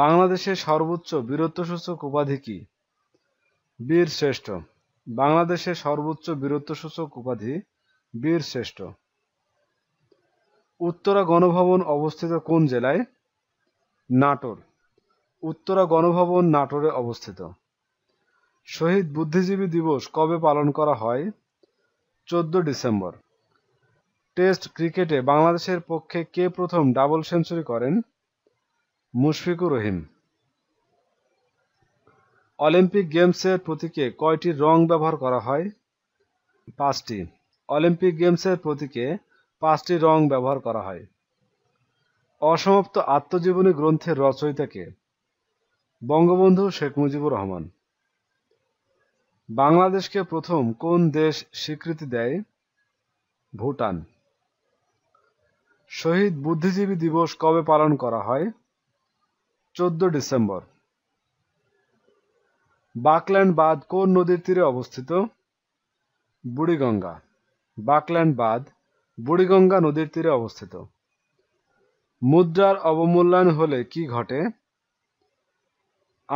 বাংলাদেশের সর্বোচ্চ বীরত্বসূচক উপাধি কি বীর শ্রেষ্ঠ বাংলাদেশের সর্বোচ্চ বীরত্বসূচক উপাধি বীর শ্রেষ্ঠ উত্তরা গণভবন অবস্থিত কোন জেলায় নাটোর উত্তরা গণভবন নাটোরে অবস্থিত শহীদ বুদ্ধিজীবী দিবস কবে পালন করা হয় চোদ্দ ডিসেম্বর টেস্ট ক্রিকেটে বাংলাদেশের পক্ষে কে প্রথম ডাবল সেঞ্চুরি করেন মুশফিকুর রহিম অলিম্পিক গেমসের প্রতীকে কয়টি রং ব্যবহার করা হয় পাঁচটি অলিম্পিক গেমসের প্রতীকে পাঁচটি রং ব্যবহার করা হয় অসমাপ্ত আত্মজীবনী গ্রন্থের রচয়িতাকে বঙ্গবন্ধু শেখ মুজিবুর রহমান বাংলাদেশকে প্রথম কোন দেশ স্বীকৃতি দেয় ভুটান শহীদ বুদ্ধিজীবী দিবস কবে পালন করা হয় চোদ্দ ডিসেম্বর বাকল্যান্ড বাঁধ কোন নদীর তীরে অবস্থিত বুড়িগঙ্গা বাকল্যান্ড বাঁধ বুড়িগঙ্গা নদীর তীরে অবস্থিত মুদ্রার অবমূল্যায়ন হলে কি ঘটে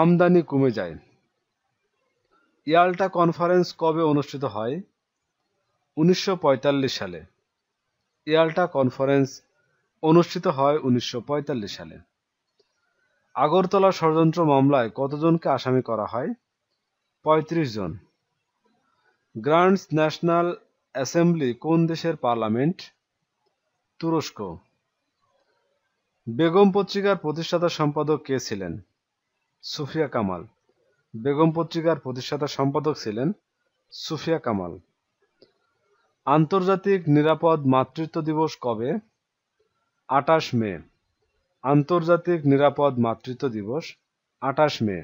আমদানি কমে যায় ইয়াল্টা কনফারেন্স কবে অনুষ্ঠিত হয় উনিশশো সালে ইয়াল্টা কনফারেন্স অনুষ্ঠিত হয় উনিশশো সালে আগরতলা ষড়যন্ত্র মামলায় কতজনকে আসামি করা হয় ৩৫ জন গ্রান্ডস ন্যাশনাল অ্যাসেম্বলি কোন দেশের পার্লামেন্ট তুরস্ক বেগম পত্রিকার প্রতিষ্ঠাতা সম্পাদক কে ছিলেন সুফিয়া কামাল বেগম পত্রিকার প্রতিষ্ঠাতা সম্পাদক ছিলেন সুফিয়া কামাল আন্তর্জাতিক নিরাপদ মাতৃত্ব দিবস কবে আটাশ মে আন্তর্জাতিক নিরাপদ মাতৃত্ব দিবস আঠাশ মে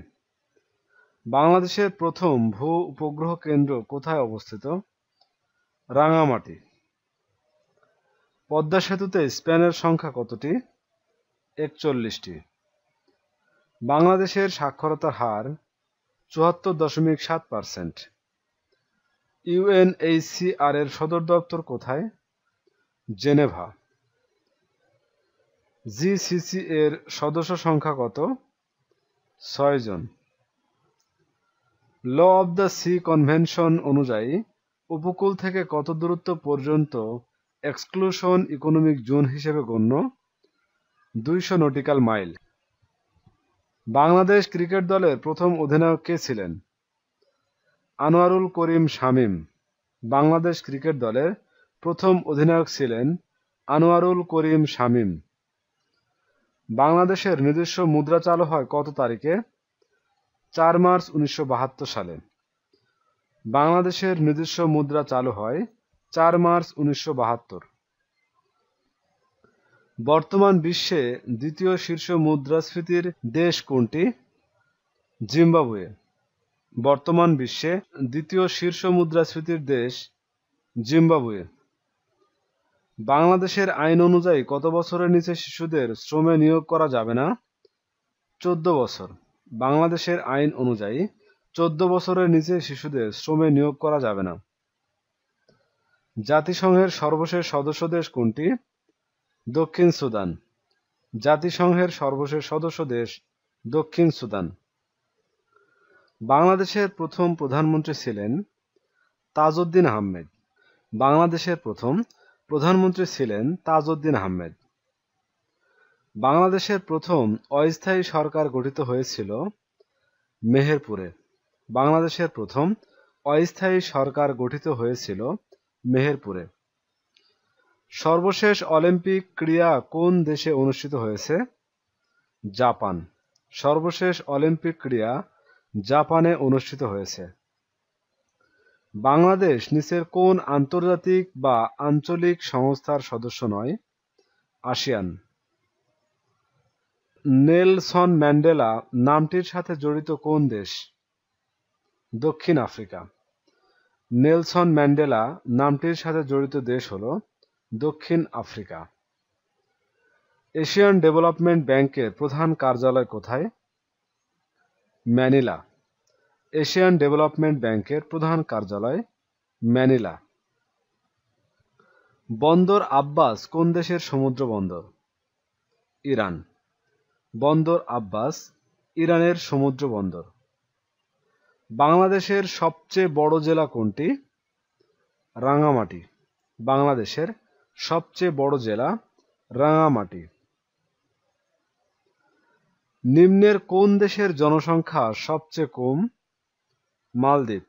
বাংলাদেশের প্রথম ভূ উপগ্রহ কেন্দ্র কোথায় অবস্থিত রাঙামাটি পদ্মা সেতুতে স্পেনের সংখ্যা কতটি একচল্লিশটি বাংলাদেশের সাক্ষরতার হার চুয়াত্তর দশমিক সাত পার্সেন্ট ইউএনএইসিআর এর সদর দপ্তর কোথায় জেনেভা জিসিসি এর সদস্য সংখ্যা কত ছয়জন law of the sea convention অনুযায়ী উপকূল থেকে কত দূরত্ব পর্যন্ত এক্সক্লুশন ইকোনমিক জোন হিসেবে গণ্য দুইশো নটিক্যাল মাইল বাংলাদেশ ক্রিকেট দলের প্রথম অধিনায়ক কে ছিলেন আনোয়ারুল করিম শামীম বাংলাদেশ ক্রিকেট দলের প্রথম অধিনায়ক ছিলেন আনোয়ারুল করিম শামীম বাংলাদেশের নিজস্ব মুদ্রা চালু হয় কত তারিখে চার মার্চ উনিশশো সালে বাংলাদেশের নিজস্ব মুদ্রা চালু হয় চার মার্চ উনিশশো বর্তমান বিশ্বে দ্বিতীয় শীর্ষ মুদ্রাস্ফীতির দেশ কোনটি জিম্বাবুয়ে বর্তমান বিশ্বে দ্বিতীয় শীর্ষ মুদ্রাস্ফীতির দেশ জিম্বাবুয়ে বাংলাদেশের আইন অনুযায়ী কত বছরের নিচে শিশুদের শ্রমে নিয়োগ করা যাবে না চোদ্দ বছর বাংলাদেশের আইন অনুযায়ী চোদ্দ বছরের নিচে শিশুদের শ্রমে নিয়োগ করা যাবে না জাতিসংঘের সর্বশেষ সদস্য দেশ কোনটি দক্ষিণ সুদান জাতিসংঘের সর্বশেষ সদস্য দেশ দক্ষিণ সুদান বাংলাদেশের প্রথম প্রধানমন্ত্রী ছিলেন তাজউদ্দিন আহমেদ বাংলাদেশের প্রথম প্রধানমন্ত্রী ছিলেন তাজউদ্দিন আহমেদ বাংলাদেশের প্রথম অস্থায়ী সরকার গঠিত হয়েছিল মেহেরপুরে বাংলাদেশের প্রথম অস্থায়ী সরকার গঠিত হয়েছিল মেহেরপুরে সর্বশেষ অলিম্পিক ক্রীড়া কোন দেশে অনুষ্ঠিত হয়েছে জাপান সর্বশেষ অলিম্পিক ক্রীড়া জাপানে অনুষ্ঠিত হয়েছে বাংলাদেশ নিচের কোন আন্তর্জাতিক বা আঞ্চলিক সংস্থার সদস্য নয় আসিয়ান নেলসন ম্যান্ডেলা নামটির সাথে জড়িত কোন দেশ দক্ষিণ আফ্রিকা নেলসন ম্যান্ডেলা নামটির সাথে জড়িত দেশ হল দক্ষিণ আফ্রিকা এশিয়ান ডেভেলপমেন্ট ব্যাংকের প্রধান কার্যালয় কোথায় ম্যানিলা এশিয়ান ডেভেলপমেন্ট ব্যাংকের প্রধান কার্যালয় ম্যানিলা বন্দর আব্বাস কোন দেশের সমুদ্র বন্দর ইরান বন্দর আব্বাস ইরানের সমুদ্র বন্দর বাংলাদেশের সবচেয়ে বড় জেলা কোনটি রাঙামাটি বাংলাদেশের সবচেয়ে বড় জেলা রাঙামাটি নিম্নের কোন দেশের জনসংখ্যা সবচেয়ে কম মালদ্বীপ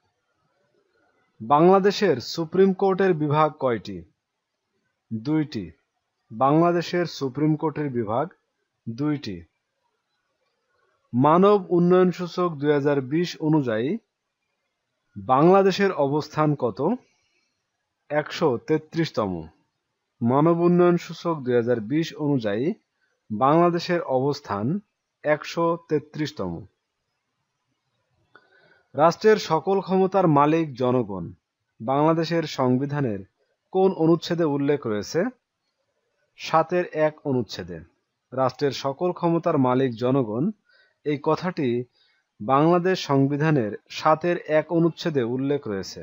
বাংলাদেশের সুপ্রিম কোর্টের বিভাগ কয়টি দুইটি বাংলাদেশের সুপ্রিম কোর্টের বিভাগ দুইটি মানব উন্নয়ন সূচক দুই অনুযায়ী বাংলাদেশের অবস্থান কত একশো তেত্রিশতম মানব উন্নয়ন সূচক দুই অনুযায়ী বাংলাদেশের অবস্থান একশো তেত্রিশতম রাষ্ট্রের সকল ক্ষমতার মালিক জনগণ বাংলাদেশের সংবিধানের কোন অনুচ্ছেদে উল্লেখ রয়েছে সাতের এক অনুচ্ছেদে রাষ্ট্রের সকল ক্ষমতার মালিক জনগণ এই কথাটি বাংলাদেশ সংবিধানের সাতের এক অনুচ্ছেদে উল্লেখ রয়েছে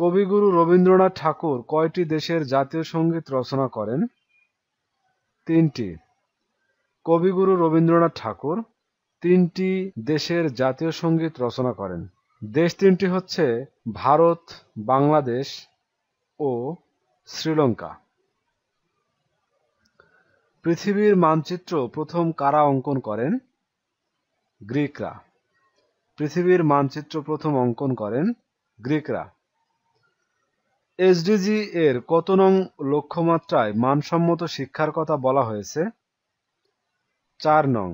কবিগুরু রবীন্দ্রনাথ ঠাকুর কয়টি দেশের জাতীয় সঙ্গীত রচনা করেন তিনটি কবিগুরু রবীন্দ্রনাথ ঠাকুর তিনটি দেশের জাতীয় সঙ্গীত রচনা করেন দেশ তিনটি হচ্ছে ভারত বাংলাদেশ ও শ্রীলঙ্কা পৃথিবীর মানচিত্র প্রথম কারা অঙ্কন করেন গ্রিকরা পৃথিবীর মানচিত্র প্রথম অঙ্কন করেন গ্রিকরা এসডিজি এর কত নং লক্ষ্যমাত্রায় মানসম্মত শিক্ষার কথা বলা হয়েছে চার নং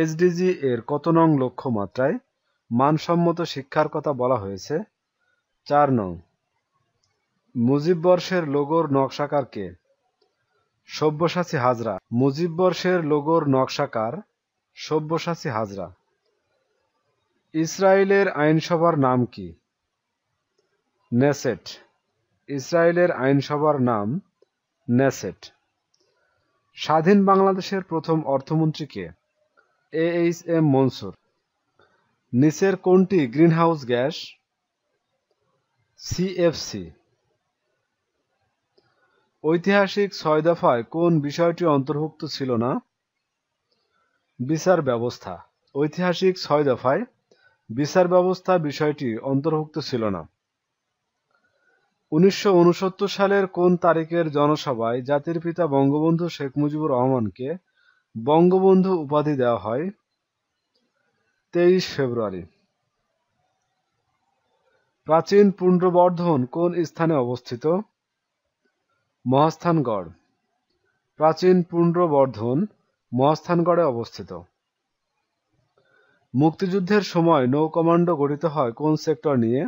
এসডিজি এর কত নং লক্ষ্যমাত্রায় মানসম্মত শিক্ষার কথা বলা হয়েছে চার নং মুজিববর্ষের লোগোর নকশাকার কে সব্যসাচী হাজরা মুজিববর্ষের লোগোর নকশাকার সব্যসাচী হাজরা ইসরায়েলের আইনসভার নাম কি নেসেট ইসরায়েলের আইনসভার নাম নেসেট স্বাধীন বাংলাদেশের প্রথম অর্থমন্ত্রী কে এ এইচ এম মনসুর নিচের কোনটি গ্রিনহাউস গ্যাস সিএফসি ঐতিহাসিক ছয় দফায় কোন বিষয়টি অন্তর্ভুক্ত ছিল না বিচার ব্যবস্থা ঐতিহাসিক ছয় দফায় বিচার ব্যবস্থা বিষয়টি অন্তর্ভুক্ত ছিল না উনিশশো সালের কোন তারিখের জনসভায় জাতির পিতা বঙ্গবন্ধু শেখ মুজিবুর রহমানকে বঙ্গবন্ধু উপাধি দেওয়া হয় তেইশ ফেব্রুয়ারি প্রাচীন পুণ্ড্রবর্ধন কোন স্থানে অবস্থিত মহাস্থানগড় প্রাচীন পুণ্ড্রবর্ধন মহাস্থানগড়ে অবস্থিত মুক্তিযুদ্ধের সময় নৌ কমান্ডো গঠিত হয় কোন সেক্টর নিয়ে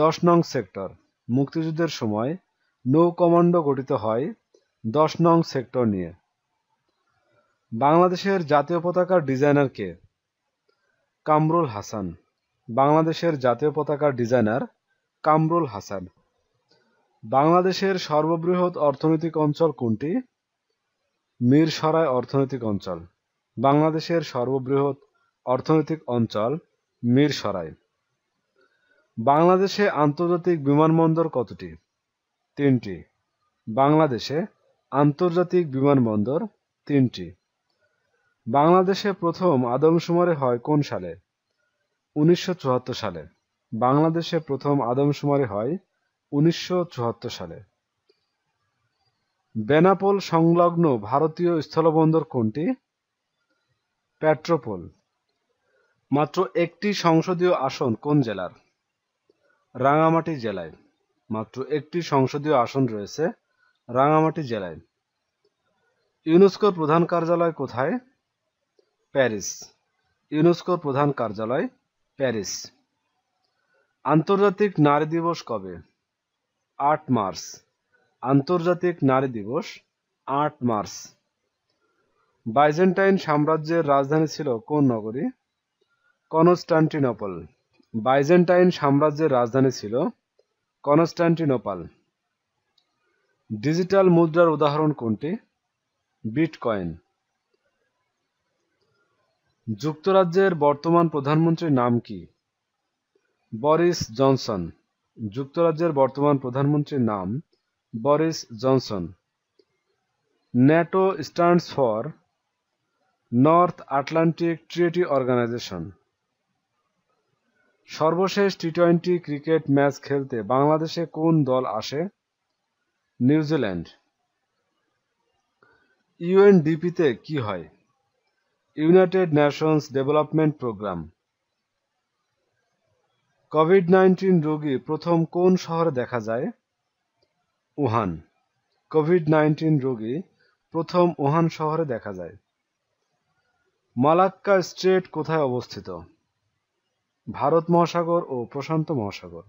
দশ নং সেক্টর মুক্তিযুদ্ধের সময় নৌ কমান্ডো গঠিত হয় দশ নং সেক্টর নিয়ে বাংলাদেশের জাতীয় পতাকার ডিজাইনার কে কামরুল হাসান বাংলাদেশের জাতীয় পতাকার ডিজাইনার কামরুল হাসান বাংলাদেশের সর্ববৃহৎ অর্থনৈতিক অঞ্চল কোনটি মিরসরাই অর্থনৈতিক অঞ্চল বাংলাদেশের সর্ববৃহৎ অর্থনৈতিক অঞ্চল মিরসরাই বাংলাদেশে আন্তর্জাতিক বিমানবন্দর কতটি তিনটি বাংলাদেশে আন্তর্জাতিক বিমানবন্দর তিনটি বাংলাদেশে প্রথম আদমশুমারি হয় কোন সালে উনিশশো সালে বাংলাদেশে প্রথম আদমশুমারি হয় উনিশশো সালে বেনাপোল সংলগ্ন ভারতীয় স্থলবন্দর কোনটি পেট্রোপোল মাত্র একটি সংসদীয় আসন কোন জেলার রাঙামাটি জেলায় মাত্র একটি সংসদীয় আসন রয়েছে রাঙামাটি জেলায় ইউনেস্কোর প্রধান কার্যালয় কোথায় প্যারিস ইউনেস্কোর প্রধান কার্যালয় প্যারিস আন্তর্জাতিক নারী দিবস কবে আট মার্চ আন্তর্জাতিক নারী দিবস আট মার্চ বাইজেন্টাইন সাম্রাজ্যের রাজধানী ছিল কোন নগরী কনস্টান্টিনোপল বাইজেন্টাইন সাম্রাজ্যের রাজধানী ছিল কনস্টান্টিনোপাল ডিজিটাল মুদ্রার উদাহরণ কোনটি বিটকয়েন যুক্তরাজ্যের বর্তমান প্রধানমন্ত্রীর নাম কি বরিস জনসন যুক্তরাজ্যের বর্তমান প্রধানমন্ত্রীর নাম Boris Johnson NATO stands for North Atlantic Treaty Organization সর্বশেষ টি টোয়েন্টি ক্রিকেট ম্যাচ খেলতে বাংলাদেশে কোন দল আসে নিউজিল্যান্ড ইউএনডিপিতে কি হয় United Nations Development Programme COVID nineteen রোগী প্রথম কোন শহরে দেখা যায় উহান কোভিড নাইন্টিন রোগী প্রথম উহান শহরে দেখা যায় মালাক্কা স্ট্রেট কোথায় অবস্থিত ভারত মহাসাগর ও প্রশান্ত মহাসাগর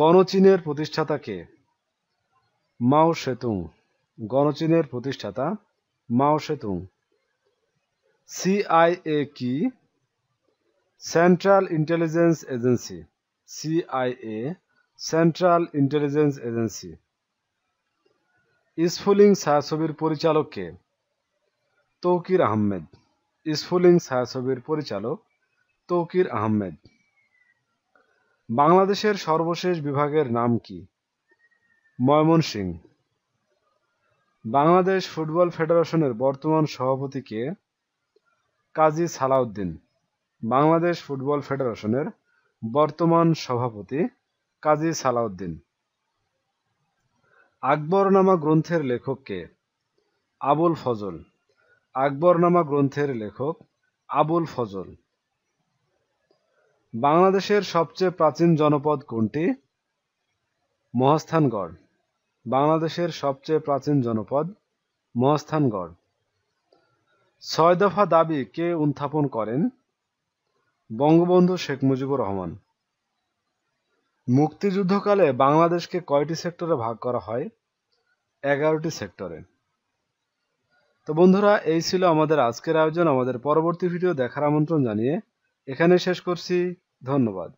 গণচীনের প্রতিষ্ঠাতা কে মাও সেতুং গণচীনের প্রতিষ্ঠাতা মাও সেতুং সিআইএ কি Central Intelligence Agency CIA Central Intelligence Agency Sphulingo ছায়াছবির পরিচালককে তৌকির আহমেদ ইসফুলিং ছায়াছবির পরিচালক তৌকির আহমেদ বাংলাদেশের সর্বশেষ বিভাগের নাম কি ময়মনসিং বাংলাদেশ ফুটবল ফেডারেশনের বর্তমান সভাপতিকে কাজী সালাউদ্দিন বাংলাদেশ ফুটবল ফেডারেশনের বর্তমান সভাপতি কাজী সালাউদ্দিন আকবরনামা গ্রন্থের লেখক কে আবুল ফজল আকবরনামা গ্রন্থের লেখক আবুল ফজল বাংলাদেশের সবচেয়ে প্রাচীন জনপদ কোনটি মহাস্থানগড় বাংলাদেশের সবচেয়ে প্রাচীন জনপদ মহাস্থানগড় ছয় দফা দাবি কে উত্থাপন করেন বঙ্গবন্ধু শেখ মুজিবুর রহমান মুক্তিযুদ্ধকালে বাংলাদেশকে কয়টি সেক্টরে ভাগ করা হয় এগারোটি সেক্টরে তো বন্ধুরা এই ছিল আমাদের আজকের আয়োজন আমাদের পরবর্তী ভিডিও দেখার আমন্ত্রণ জানিয়ে এখানে শেষ করছি ধন্যবাদ